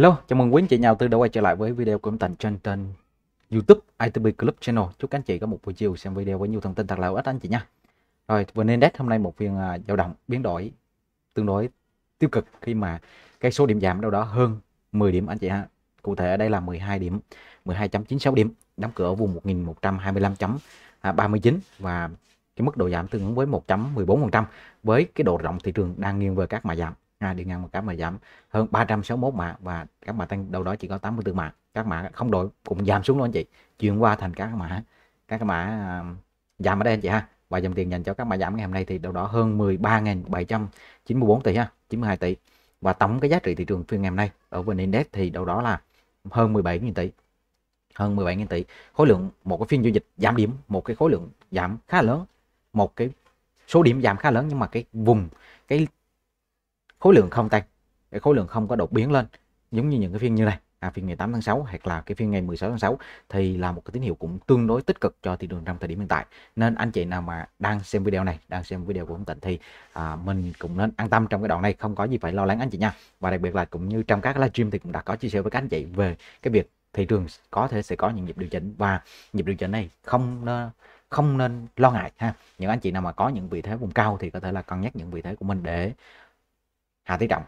Hello, chào mừng quý anh chị nhà đầu tư đã quay trở lại với video của em Tành trên kênh YouTube ITB Club Channel. Chúc anh chị có một buổi chiều xem video với nhiều thông tin thật là hữu ích anh chị nha. Rồi, vừa VN Index hôm nay một phiên à, dao động biến đổi tương đối tiêu cực khi mà cái số điểm giảm đâu đó hơn 10 điểm anh chị ha. Cụ thể ở đây là 12 điểm, 12.96 điểm, đóng cửa ở vùng 1125.39 à, và cái mức độ giảm tương ứng với 1,14% với cái độ rộng thị trường đang nghiêng về các mã giảm à, điện ngang một cái mà giảm hơn 361 mã và các mã tăng đâu đó chỉ có 84 mã các mã không đổi cũng giảm xuống luôn anh chị chuyển qua thành các mã các mã à, giảm ở đây anh chị ha và dòng tiền dành cho các mã giảm ngày hôm nay thì đâu đó hơn 13.794 tỷ ha 92 tỷ và tổng cái giá trị thị trường phiên ngày hôm nay ở vn index thì đâu đó là hơn 17.000 tỷ hơn 17.000 tỷ khối lượng một cái phiên giao dịch giảm điểm một cái khối lượng giảm khá lớn một cái số điểm giảm khá lớn nhưng mà cái vùng cái khối lượng không tăng khối lượng không có đột biến lên giống như những cái phiên như này à, phiên ngày 8 tháng 6 hoặc là cái phiên ngày 16 tháng 6 thì là một cái tín hiệu cũng tương đối tích cực cho thị trường trong thời điểm hiện tại nên anh chị nào mà đang xem video này đang xem video của ông Tịnh thì à, mình cũng nên an tâm trong cái đoạn này không có gì phải lo lắng anh chị nha và đặc biệt là cũng như trong các livestream thì cũng đã có chia sẻ với các anh chị về cái việc thị trường có thể sẽ có những nhịp điều chỉnh và nhịp điều chỉnh này không không nên lo ngại ha những anh chị nào mà có những vị thế vùng cao thì có thể là cân nhắc những vị thế của mình để Hà Tí Trọng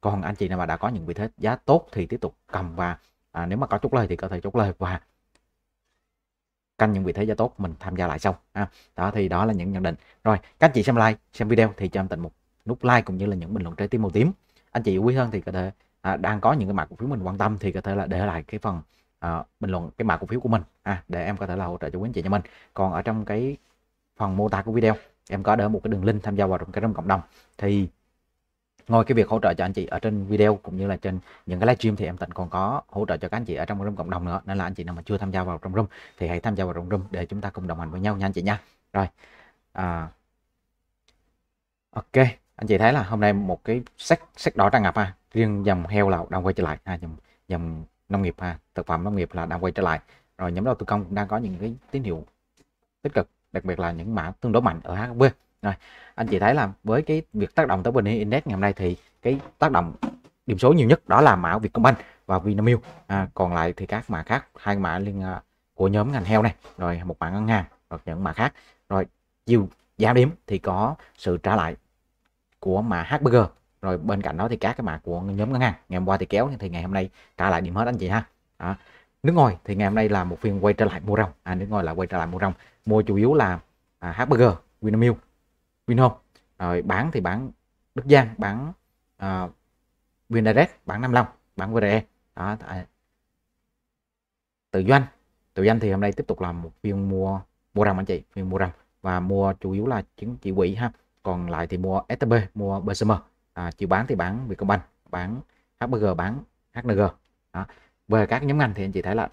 còn anh chị nào mà đã có những vị thế giá tốt thì tiếp tục cầm và à, nếu mà có chút lời thì có thể chút lời và canh những vị thế giá tốt mình tham gia lại sau ha. đó thì đó là những nhận định rồi các anh chị xem like xem video thì cho em tận một nút like cũng như là những bình luận trái tim màu tím anh chị quý hơn thì có thể à, đang có những cái mặt cổ phiếu mình quan tâm thì có thể là để lại cái phần à, bình luận cái mặt cổ phiếu của mình à, để em có thể là hỗ trợ cho quý anh chị nhà mình còn ở trong cái phần mô tả của video em có đỡ một cái đường link tham gia vào trong cái trong cộng đồng thì ngoài cái việc hỗ trợ cho anh chị ở trên video cũng như là trên những cái livestream thì em tịnh còn có hỗ trợ cho các anh chị ở trong room cộng đồng nữa nên là anh chị nào mà chưa tham gia vào trong room thì hãy tham gia vào trong room để chúng ta cùng đồng hành với nhau nha anh chị nha rồi à, ok anh chị thấy là hôm nay một cái sắc sắc đỏ tràn ngập ha riêng dòng heo là đang quay trở lại ha dòng dòng nông nghiệp ha thực phẩm nông nghiệp là đang quay trở lại rồi nhóm đầu tư công cũng đang có những cái tín hiệu tích cực đặc biệt là những mã tương đối mạnh ở HB rồi anh chị thấy là với cái việc tác động tới VN Index ngày hôm nay thì cái tác động điểm số nhiều nhất đó là mã Vietcombank và Vinamilk à, còn lại thì các mã khác hai mã liên uh, của nhóm ngành heo này rồi một mã ngân hàng hoặc những mã khác rồi chiều giá điểm thì có sự trả lại của mã HBG rồi bên cạnh đó thì các cái mã của nhóm ngân hàng ngày hôm qua thì kéo thì ngày hôm nay trả lại điểm hết anh chị ha à, nước ngoài thì ngày hôm nay là một phiên quay trở lại mua rong à nước ngoài là quay trở lại mua rong mua chủ yếu là à, HBG Vinamilk Vinhome rồi bán thì bán Đức Giang bán ờ, uh, Vindirect bán Nam Long bán VRE đó tự doanh tự doanh thì hôm nay tiếp tục làm một phiên mua mua rầm anh chị phiên mua rầm và mua chủ yếu là chứng chỉ quỹ ha còn lại thì mua STB mua BCM à, chiều bán thì bán Vietcombank bán HBG bán HNG đó. về các nhóm ngành thì anh chị thấy là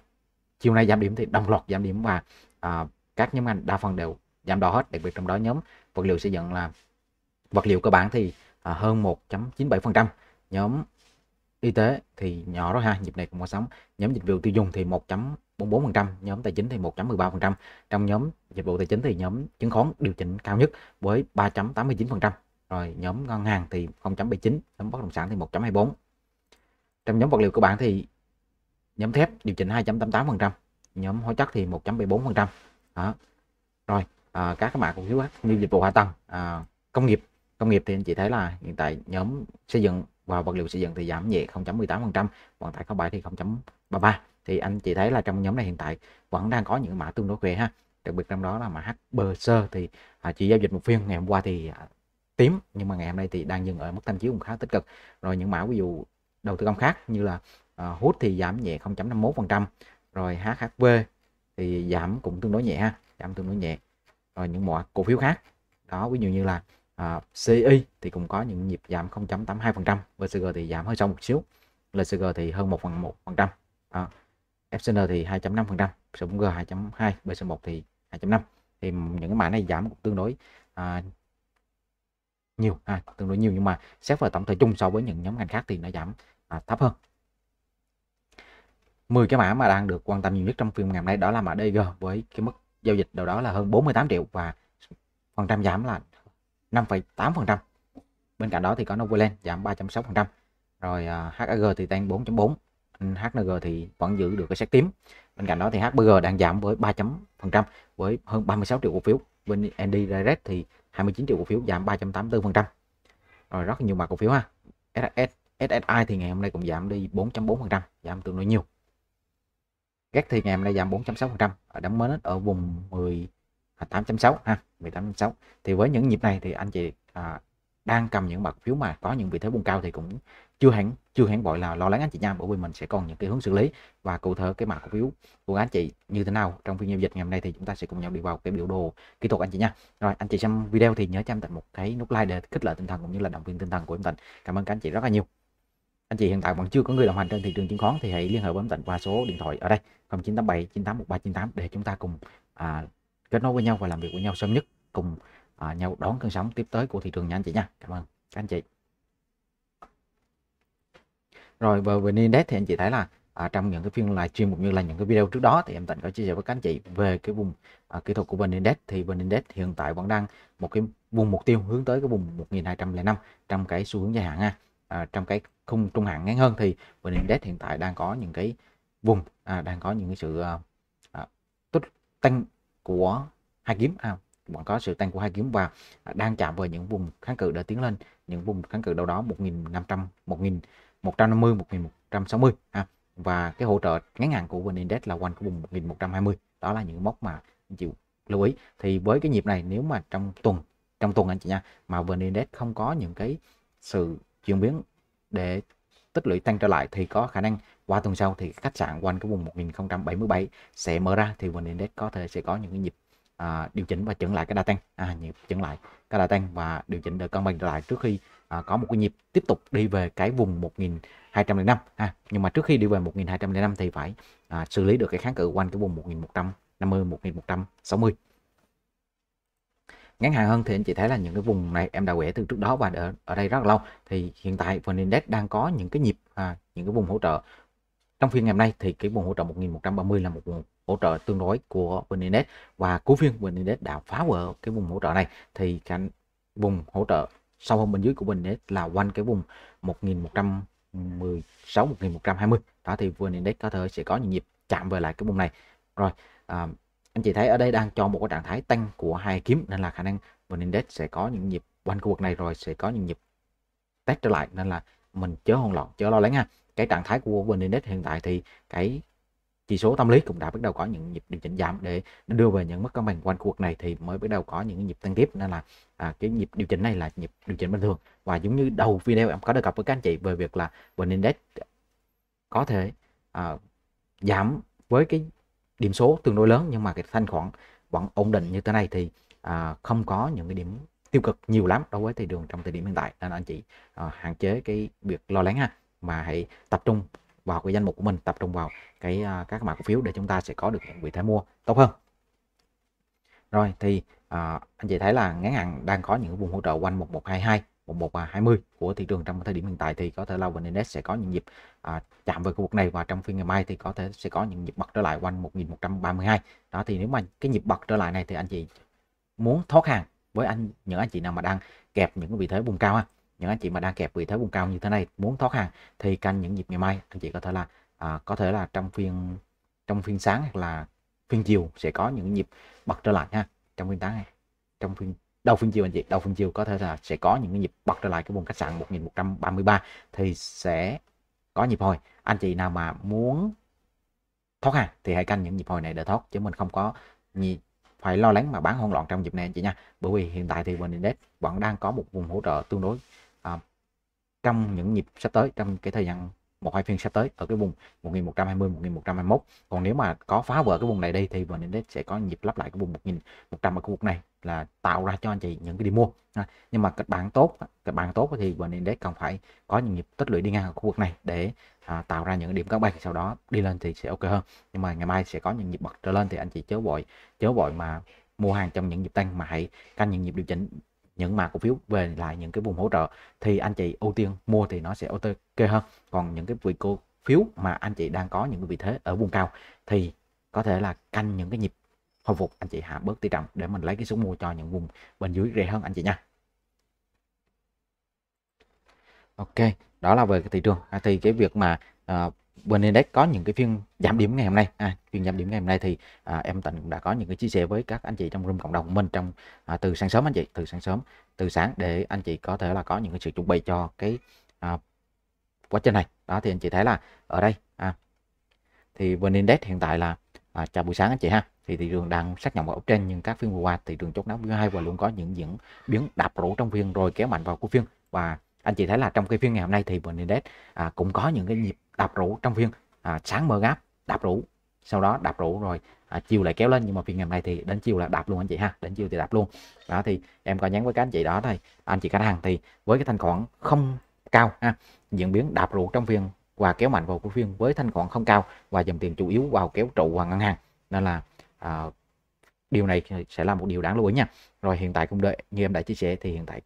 chiều nay giảm điểm thì đồng loạt giảm điểm và à, các nhóm ngành đa phần đều giảm đỏ hết đặc biệt trong đó nhóm vật liệu xây dựng là vật liệu cơ bản thì à, hơn 1.97% nhóm y tế thì nhỏ đó ha nhịp này cũng có sóng. nhóm dịch vụ tiêu dùng thì 1.44% nhóm tài chính thì 1.13% trong nhóm dịch vụ tài chính thì nhóm chứng khoán điều chỉnh cao nhất với 3.89% rồi nhóm ngân hàng thì 0.79 nhóm bất động sản thì 1.24 trong nhóm vật liệu cơ bản thì nhóm thép điều chỉnh 2.88% nhóm hóa chất thì 1.74% đó rồi À, các cái mảng cổ phiếu khác như dịch vụ hạ tầng à, công nghiệp công nghiệp thì anh chị thấy là hiện tại nhóm xây dựng và vật liệu xây dựng thì giảm nhẹ 0.18% còn tại có bãi thì 0.33 thì anh chị thấy là trong nhóm này hiện tại vẫn đang có những mã tương đối khỏe ha đặc biệt trong đó là mã HBC thì à, chỉ giao dịch một phiên ngày hôm qua thì à, tím nhưng mà ngày hôm nay thì đang dừng ở mức thanh chiếu cũng khá tích cực rồi những mã ví dụ đầu tư công khác như là à, hút thì giảm nhẹ 0.51% rồi HHV thì giảm cũng tương đối nhẹ ha giảm tương đối nhẹ rồi ờ, những mã cổ phiếu khác đó ví dụ như là à, CI thì cũng có những nhịp giảm 0.82% VCG thì giảm hơi sâu một xíu LCG thì hơn 1 phần 1 phần trăm FCN thì 2.5 phần trăm SMG 2.2 BC1 thì 2.5 thì những cái mã này giảm tương đối à, nhiều à, tương đối nhiều nhưng mà xét vào tổng thể chung so với những nhóm ngành khác thì nó giảm à, thấp hơn 10 cái mã mà đang được quan tâm nhiều nhất trong phiên ngày hôm nay đó là mã DG với cái mức giao dịch đầu đó là hơn 48 triệu và phần trăm giảm là 5,8%. Bên cạnh đó thì có Novaland giảm 3.6%, rồi à, HAG thì tăng 4.4, HNG thì vẫn giữ được cái sắc tím. Bên cạnh đó thì HBG đang giảm với 3 với hơn 36 triệu cổ phiếu. Bên ND Direct thì 29 triệu cổ phiếu giảm 384%. Rồi rất nhiều mã cổ phiếu ha. SSI thì ngày hôm nay cũng giảm đi 4.4%, giảm tương đối nhiều các thì ngày hôm nay giảm 4.6% ở đóng mới ở vùng 10 8.6 à, ha 18.6 thì với những nhịp này thì anh chị à, đang cầm những mặt phiếu mà có những vị thế vùng cao thì cũng chưa hẳn chưa hẳn gọi là lo lắng anh chị nha bởi vì mình sẽ còn những cái hướng xử lý và cụ thể cái mặt cổ phiếu của anh chị như thế nào trong phiên giao dịch ngày hôm nay thì chúng ta sẽ cùng nhau đi vào cái biểu đồ kỹ thuật anh chị nha rồi anh chị xem video thì nhớ cho em tặng một cái nút like để khích lệ tinh thần cũng như là động viên tinh thần của em tặng cảm ơn các anh chị rất là nhiều anh chị hiện tại vẫn chưa có người đồng hành trên thị trường chứng khoán thì hãy liên hệ với tận qua số điện thoại ở đây 0987 981398 để chúng ta cùng à, kết nối với nhau và làm việc với nhau sớm nhất cùng à, nhau đón cơn sóng tiếp tới của thị trường nha anh chị nha cảm ơn các anh chị rồi về về index thì anh chị thấy là à, trong những cái phiên livestream cũng như là những cái video trước đó thì em tận có chia sẻ với các anh chị về cái vùng à, kỹ thuật của vn index thì vn index hiện tại vẫn đang một cái vùng mục tiêu hướng tới cái vùng 1205 trong cái xu hướng dài hạn ha à, trong cái khung trung hạn ngắn hơn thì vn index hiện tại đang có những cái vùng à, đang có những cái sự à, à tích tăng của hai kiếm à, bọn có sự tăng của hai kiếm và đang chạm vào những vùng kháng cự đã tiến lên những vùng kháng cự đâu đó 1.500 1.150 1.160 ha và cái hỗ trợ ngắn hạn của VN Index là quanh cái vùng 1120 đó là những mốc mà anh chịu lưu ý thì với cái nhịp này nếu mà trong tuần trong tuần anh chị nha mà VN Index không có những cái sự chuyển biến để tích lũy tăng trở lại thì có khả năng qua tuần sau thì khách sạn quanh cái vùng 1077 sẽ mở ra thì vn index có thể sẽ có những cái nhịp à, điều chỉnh và chững lại cái đa tăng à, nhịp chững lại cái đa tăng và điều chỉnh để cân bằng trở lại trước khi à, có một cái nhịp tiếp tục đi về cái vùng 1205 ha à, nhưng mà trước khi đi về 1205 thì phải à, xử lý được cái kháng cự quanh cái vùng 1150 1160 ngắn hạn hơn thì anh chị thấy là những cái vùng này em đã quẻ từ trước đó và ở, ở đây rất là lâu thì hiện tại phần index đang có những cái nhịp à, những cái vùng hỗ trợ trong phiên ngày hôm nay thì cái vùng hỗ trợ 1130 là một vùng hỗ trợ tương đối của phần index và cuối phiên phần index đã phá vỡ cái vùng hỗ trợ này thì cái vùng hỗ trợ sâu hơn bên dưới của vn index là quanh cái vùng 1116 1120 đó thì phần index có thể sẽ có những nhịp chạm về lại cái vùng này rồi à, anh chị thấy ở đây đang cho một cái trạng thái tăng của hai kiếm nên là khả năng vn index sẽ có những nhịp quanh khu vực này rồi sẽ có những nhịp test trở lại nên là mình chớ hoang loạn chớ lo lắng ha cái trạng thái của vn index hiện tại thì cái chỉ số tâm lý cũng đã bắt đầu có những nhịp điều chỉnh giảm để đưa về những mức cân bằng quanh khu vực này thì mới bắt đầu có những nhịp tăng tiếp nên là à, cái nhịp điều chỉnh này là nhịp điều chỉnh bình thường và giống như đầu video em có đề cập với các anh chị về việc là vn index có thể à, giảm với cái điểm số tương đối lớn nhưng mà cái thanh khoản vẫn ổn định như thế này thì à, không có những cái điểm tiêu cực nhiều lắm đối với thị trường trong thời điểm hiện tại nên anh chị à, hạn chế cái việc lo lắng ha mà hãy tập trung vào cái danh mục của mình tập trung vào cái à, các mã cổ phiếu để chúng ta sẽ có được những vị thế mua tốt hơn rồi thì à, anh chị thấy là ngắn hạn đang có những vùng hỗ trợ quanh 1122 và 11320 của thị trường trong thời điểm hiện tại thì có thể là vn index sẽ có những nhịp à, chạm về khu vực này và trong phiên ngày mai thì có thể sẽ có những nhịp bật trở lại quanh 1132 đó thì nếu mà cái nhịp bật trở lại này thì anh chị muốn thoát hàng với anh những anh chị nào mà đang kẹp những vị thế vùng cao ha những anh chị mà đang kẹp vị thế vùng cao như thế này muốn thoát hàng thì canh những nhịp ngày mai anh chị có thể là à, có thể là trong phiên trong phiên sáng hoặc là phiên chiều sẽ có những nhịp bật trở lại ha trong phiên sáng này trong phiên đầu phiên chiều anh chị đầu phiên chiều có thể là sẽ có những cái nhịp bật trở lại cái vùng khách sạn 1133 thì sẽ có nhịp hồi anh chị nào mà muốn thoát hàng thì hãy canh những nhịp hồi này để thoát chứ mình không có gì phải lo lắng mà bán hoang loạn trong dịp này anh chị nha bởi vì hiện tại thì vn index vẫn đang có một vùng hỗ trợ tương đối à, trong những nhịp sắp tới trong cái thời gian một hai phiên sắp tới ở cái vùng 1120 1121 còn nếu mà có phá vỡ cái vùng này đây thì vn index sẽ có nhịp lắp lại cái vùng 1100 ở khu vực này là tạo ra cho anh chị những cái đi mua à, nhưng mà kịch bản tốt kịch bản tốt thì vn index cần phải có những nhịp tích lũy đi ngang ở khu vực này để à, tạo ra những điểm các bằng sau đó đi lên thì sẽ ok hơn nhưng mà ngày mai sẽ có những nhịp bật trở lên thì anh chị chớ vội chớ vội mà mua hàng trong những nhịp tăng mà hãy canh những nhịp điều chỉnh những mã cổ phiếu về lại những cái vùng hỗ trợ thì anh chị ưu tiên mua thì nó sẽ ok hơn còn những cái vị cổ phiếu mà anh chị đang có những cái vị thế ở vùng cao thì có thể là canh những cái nhịp hồi phục anh chị hạ bớt tỷ trọng để mình lấy cái số mua cho những vùng bên dưới rẻ hơn anh chị nha ok đó là về cái thị trường à, thì cái việc mà uh, bên index có những cái phiên giảm điểm ngày hôm nay à, phiên giảm điểm ngày hôm nay thì à, em tịnh cũng đã có những cái chia sẻ với các anh chị trong room cộng đồng của mình trong à, từ sáng sớm anh chị từ sáng sớm từ sáng để anh chị có thể là có những cái sự chuẩn bị cho cái à, quá trình này đó thì anh chị thấy là ở đây à, thì bên index hiện tại là à, chào buổi sáng anh chị ha thì thị trường đang xác nhận ở trên nhưng các phiên vừa qua thị trường chốt náo hai và luôn có những diễn biến đạp rũ trong phiên rồi kéo mạnh vào cuối phiên và anh chị thấy là trong cái phiên ngày hôm nay thì vn index à, cũng có những cái nhịp đạp rũ trong phiên à, sáng mơ ngáp đạp rũ sau đó đạp rũ rồi à, chiều lại kéo lên nhưng mà phiên ngày hôm nay thì đến chiều là đạp luôn anh chị ha đến chiều thì đạp luôn đó thì em có nhắn với các anh chị đó đây anh chị khách hàng thì với cái thanh khoản không cao ha diễn biến đạp rũ trong phiên và kéo mạnh vào cổ phiên với thanh khoản không cao và dòng tiền chủ yếu vào kéo trụ và ngân hàng nên là à, điều này sẽ là một điều đáng lưu ý nha rồi hiện tại cũng đợi như em đã chia sẻ thì hiện tại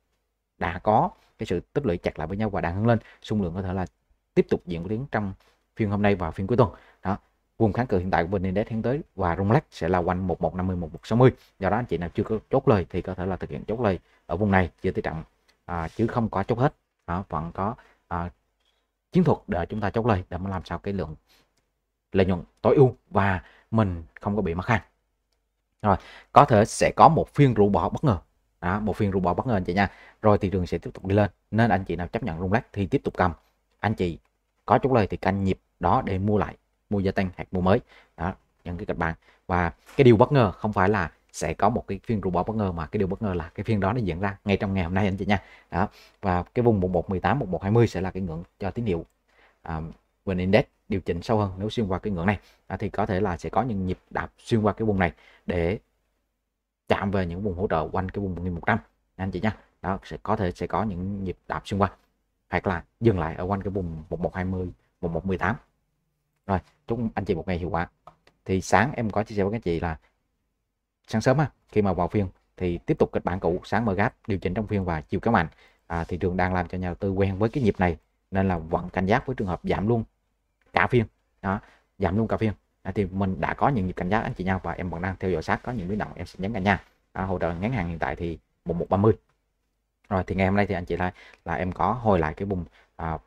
đã có cái sự tích lũy chặt lại với nhau và đang hướng lên xung lượng có thể là tiếp tục diễn biến trong phiên hôm nay và phiên cuối tuần đó vùng kháng cự hiện tại của bên index tháng tới và rung lắc sẽ là quanh 1150 1160 do đó anh chị nào chưa có chốt lời thì có thể là thực hiện chốt lời ở vùng này chưa tới trận à, chứ không có chốt hết đó, vẫn có à, chiến thuật để chúng ta chốt lời để mà làm sao cái lượng lợi nhuận tối ưu và mình không có bị mắc hàng rồi có thể sẽ có một phiên rũ bỏ bất ngờ đó, một phiên rung bỏ bất ngờ anh chị nha rồi thị trường sẽ tiếp tục đi lên nên anh chị nào chấp nhận rung lắc thì tiếp tục cầm anh chị có chút lời thì canh nhịp đó để mua lại mua gia tăng hoặc mua mới đó những cái kịch bản và cái điều bất ngờ không phải là sẽ có một cái phiên rủ bỏ bất ngờ mà cái điều bất ngờ là cái phiên đó nó diễn ra ngay trong ngày hôm nay anh chị nha đó và cái vùng 1118 1120 sẽ là cái ngưỡng cho tín hiệu um, VN Index điều chỉnh sâu hơn nếu xuyên qua cái ngưỡng này à, thì có thể là sẽ có những nhịp đạp xuyên qua cái vùng này để chạm về những vùng hỗ trợ quanh cái vùng 1100 anh chị nha đó sẽ có thể sẽ có những nhịp đạp xung quanh hoặc là dừng lại ở quanh cái vùng 1120 1118 rồi chúc anh chị một ngày hiệu quả thì sáng em có chia sẻ với các chị là sáng sớm á, khi mà vào phiên thì tiếp tục kịch bản cũ sáng mở gáp điều chỉnh trong phiên và chiều kéo mạnh à, thị trường đang làm cho nhà đầu tư quen với cái nhịp này nên là vẫn cảnh giác với trường hợp giảm luôn cả phiên đó giảm luôn cả phiên À, thì mình đã có những nhịp cảnh giác anh chị nhau và em vẫn đang theo dõi sát có những biến động em sẽ nhấn cả nha à, hỗ trợ ngắn hàng hiện tại thì 1130 rồi thì ngày hôm nay thì anh chị thấy là em có hồi lại cái vùng à,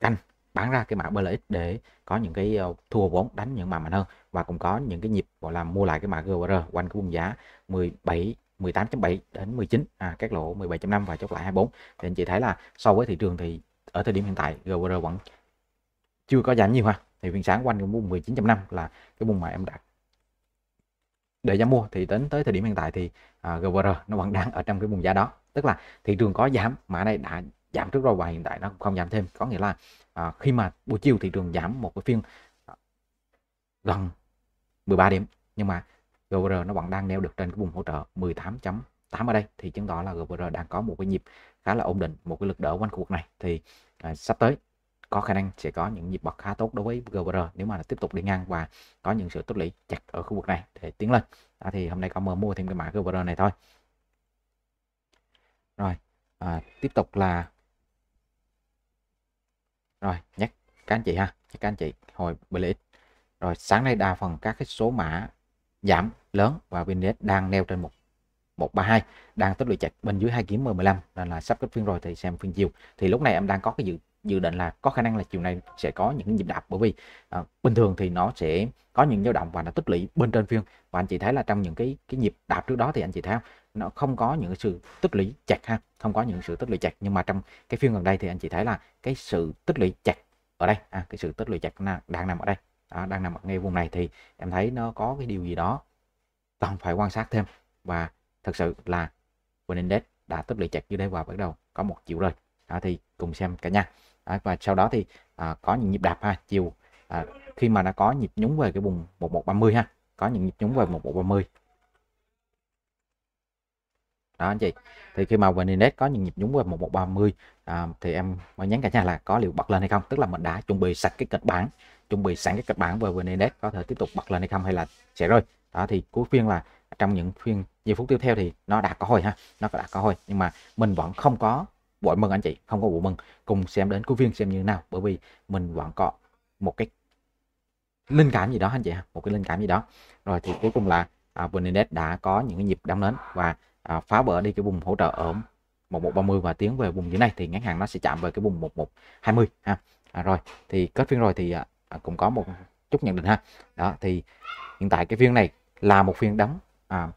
canh bán ra cái mã BLX để có những cái ờ, thua vốn đánh những mã mạnh hơn và cũng có những cái nhịp gọi là mua lại cái mã GWR quanh cái vùng giá 17 18.7 đến 19 à, các lỗ 17.5 và chốt lại 24 thì anh chị thấy là so với thị trường thì ở thời điểm hiện tại GWR vẫn chưa có giảm nhiều ha thì phiên sáng quanh cái vùng 19.5 là cái vùng mà em đặt để giá mua thì đến tới thời điểm hiện tại thì à, GVR nó vẫn đang ở trong cái vùng giá đó tức là thị trường có giảm mà đây đã giảm trước rồi và hiện tại nó không giảm thêm có nghĩa là à, khi mà buổi chiều thị trường giảm một cái phiên à, gần 13 điểm nhưng mà GBR nó vẫn đang neo được trên cái vùng hỗ trợ 18.8 ở đây thì chứng tỏ là GBR đang có một cái nhịp khá là ổn định một cái lực đỡ quanh khu vực này thì à, sắp tới có khả năng sẽ có những nhịp bật khá tốt đối với GBR nếu mà tiếp tục đi ngang và có những sự tích lũy chặt ở khu vực này để tiến lên đó thì hôm nay có mua thêm cái mã GBR này thôi rồi à, tiếp tục là rồi nhắc các anh chị ha các anh chị hồi BLX rồi sáng nay đa phần các cái số mã giảm lớn và VNDAX đang neo trên một 132 đang tích lũy chặt bên dưới hai kiếm M15 nên là sắp kết phiên rồi thì xem phiên chiều thì lúc này em đang có cái dự dự định là có khả năng là chiều nay sẽ có những nhịp đạp bởi vì à, bình thường thì nó sẽ có những dao động và nó tích lũy bên trên phiên và anh chị thấy là trong những cái cái nhịp đạp trước đó thì anh chị thấy không? nó không có những sự tích lũy chặt ha không có những sự tích lũy chặt nhưng mà trong cái phiên gần đây thì anh chị thấy là cái sự tích lũy chặt ở đây à, cái sự tích lũy chặt đang nằm ở đây à, đang nằm ở ngay vùng này thì em thấy nó có cái điều gì đó cần phải quan sát thêm và thật sự là vn index đã tích lũy chặt dưới đây và bắt đầu có một triệu lời đó thì cùng xem cả nhà À, và sau đó thì à, có những nhịp đạp ha chiều à, khi mà đã có nhịp nhúng về cái vùng 1130 ha có những nhịp nhúng về 1130 đó anh chị thì khi mà vn index có những nhịp nhúng về 1130 à, thì em mới nhắn cả nhà là có liệu bật lên hay không tức là mình đã chuẩn bị sạch cái kịch bản chuẩn bị sẵn cái kịch bản về vn index có thể tiếp tục bật lên hay không hay là sẽ rơi đó thì cuối phiên là trong những phiên giây phút tiếp theo thì nó đã có hồi ha nó đã có hồi nhưng mà mình vẫn không có buổi mừng anh chị, không có buổi mừng. Cùng xem đến cuối phiên xem như thế nào bởi vì mình vẫn có một cái linh cảm gì đó anh chị ha, một cái linh cảm gì đó. Rồi thì cuối cùng là à, đã có những cái nhịp đâm đến và à, phá vỡ đi cái vùng hỗ trợ ở 1130 và tiến về vùng dưới này thì ngắn hạn nó sẽ chạm về cái vùng 1120 ha. À, rồi thì kết phiên rồi thì à, à, cũng có một chút nhận định ha. Đó thì hiện tại cái phiên này là một phiên đóng à,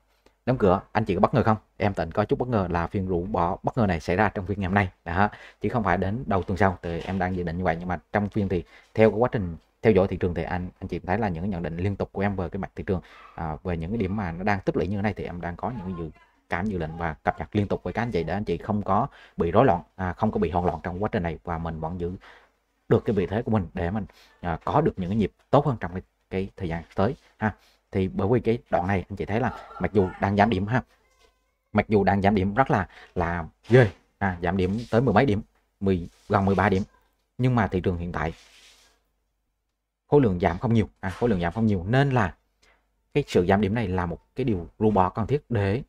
đóng cửa anh chị có bất ngờ không em tịnh có chút bất ngờ là phiên rủ bỏ bất ngờ này xảy ra trong phiên ngày hôm nay đó chứ không phải đến đầu tuần sau thì em đang dự định như vậy nhưng mà trong phiên thì theo quá trình theo dõi thị trường thì anh anh chị thấy là những nhận định liên tục của em về cái mặt thị trường à, về những cái điểm mà nó đang tích lũy như thế này thì em đang có những dự cảm dự định và cập nhật liên tục với các anh chị để anh chị không có bị rối loạn à, không có bị hoang loạn trong quá trình này và mình vẫn giữ được cái vị thế của mình để mình à, có được những cái nhịp tốt hơn trong cái, cái thời gian tới ha thì bởi vì cái đoạn này anh chị thấy là mặc dù đang giảm điểm ha mặc dù đang giảm điểm rất là là ghê à, giảm điểm tới mười mấy điểm 10 gần 13 điểm nhưng mà thị trường hiện tại khối lượng giảm không nhiều à, khối lượng giảm không nhiều nên là cái sự giảm điểm này là một cái điều ru bỏ cần thiết để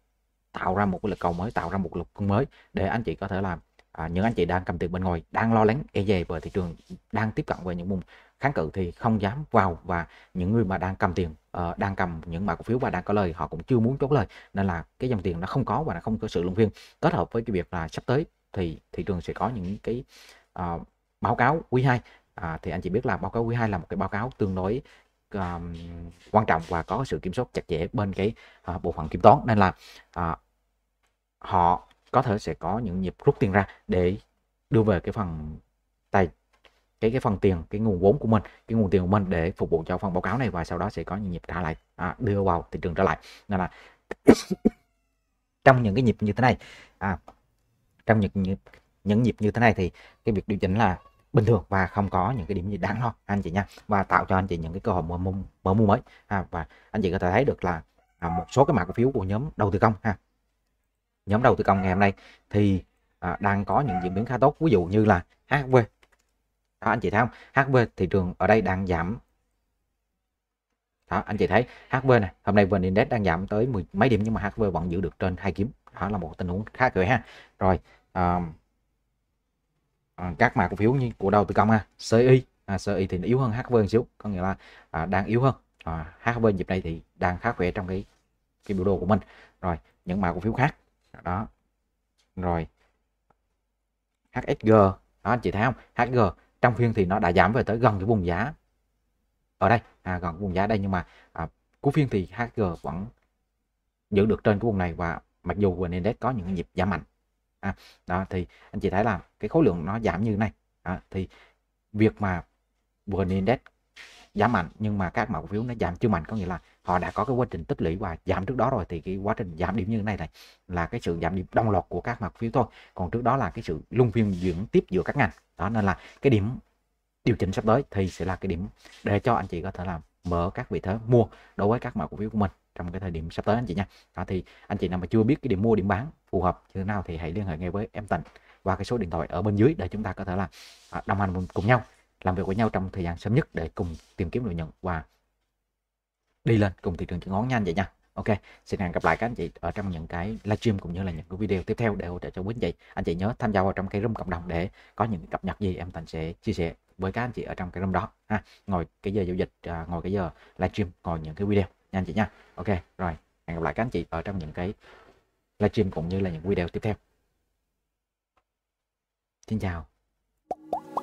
tạo ra một cái lực cầu mới tạo ra một lực cung mới để anh chị có thể làm à, những anh chị đang cầm tiền bên ngoài đang lo lắng e dè về thị trường đang tiếp cận về những vùng kháng cự thì không dám vào và những người mà đang cầm tiền uh, đang cầm những mã cổ phiếu và đang có lời họ cũng chưa muốn chốt lời nên là cái dòng tiền nó không có và nó không có sự luân phiên kết hợp với cái việc là sắp tới thì thị trường sẽ có những cái uh, báo cáo quý 2 à, thì anh chị biết là báo cáo quý 2 là một cái báo cáo tương đối um, quan trọng và có sự kiểm soát chặt chẽ bên cái uh, bộ phận kiểm toán nên là uh, họ có thể sẽ có những nhịp rút tiền ra để đưa về cái phần tài cái cái phần tiền cái nguồn vốn của mình cái nguồn tiền của mình để phục vụ cho phần báo cáo này và sau đó sẽ có những nhịp trả lại à, đưa vào thị trường trở lại nên là trong những cái nhịp như thế này à, trong những nhịp, những nhịp như thế này thì cái việc điều chỉnh là bình thường và không có những cái điểm gì đáng lo anh chị nha và tạo cho anh chị những cái cơ hội mở mua mở mua mới à, và anh chị có thể thấy được là à, một số cái mã cổ phiếu của nhóm đầu tư công ha nhóm đầu tư công ngày hôm nay thì à, đang có những diễn biến khá tốt ví dụ như là HV đó anh chị thấy không HB thị trường ở đây đang giảm đó anh chị thấy HB này hôm nay vn index đang giảm tới mười mấy điểm nhưng mà HB vẫn giữ được trên hai kiếm đó là một tình huống khá cười ha rồi um, các mã cổ phiếu như của đầu tư công ha CI à, CI thì nó yếu hơn HB một xíu có nghĩa là à, đang yếu hơn à, HB dịp này thì đang khá khỏe trong cái cái biểu đồ của mình rồi những mã cổ phiếu khác đó rồi HSG đó anh chị thấy không HG trong phiên thì nó đã giảm về tới gần cái vùng giá ở đây à, gần vùng giá đây nhưng mà à, cuối phiên thì HG vẫn giữ được trên cái vùng này và mặc dù vn index có những nhịp giảm mạnh à, đó thì anh chị thấy là cái khối lượng nó giảm như này à, thì việc mà vn index giảm mạnh nhưng mà các mã cổ phiếu nó giảm chưa mạnh có nghĩa là họ đã có cái quá trình tích lũy và giảm trước đó rồi thì cái quá trình giảm điểm như thế này này là cái sự giảm điểm đồng loạt của các mã cổ phiếu thôi còn trước đó là cái sự lung phiên dưỡng tiếp giữa các ngành đó nên là cái điểm điều chỉnh sắp tới thì sẽ là cái điểm để cho anh chị có thể làm mở các vị thế mua đối với các mã cổ phiếu của mình trong cái thời điểm sắp tới anh chị nha đó thì anh chị nào mà chưa biết cái điểm mua điểm bán phù hợp như thế nào thì hãy liên hệ ngay với em Tịnh và cái số điện thoại ở bên dưới để chúng ta có thể là à, đồng hành cùng nhau làm việc với nhau trong thời gian sớm nhất để cùng tìm kiếm lợi nhuận và đi lên cùng thị trường chứng khoán nhanh vậy nha ok xin hẹn gặp lại các anh chị ở trong những cái livestream cũng như là những cái video tiếp theo để hỗ trợ cho quý anh chị anh chị nhớ tham gia vào trong cái room cộng đồng để có những cập nhật gì em thành sẽ chia sẻ với các anh chị ở trong cái room đó ha ngồi cái giờ giao dịch à, ngồi cái giờ livestream ngồi những cái video nha anh chị nha ok rồi hẹn gặp lại các anh chị ở trong những cái livestream cũng như là những video tiếp theo xin chào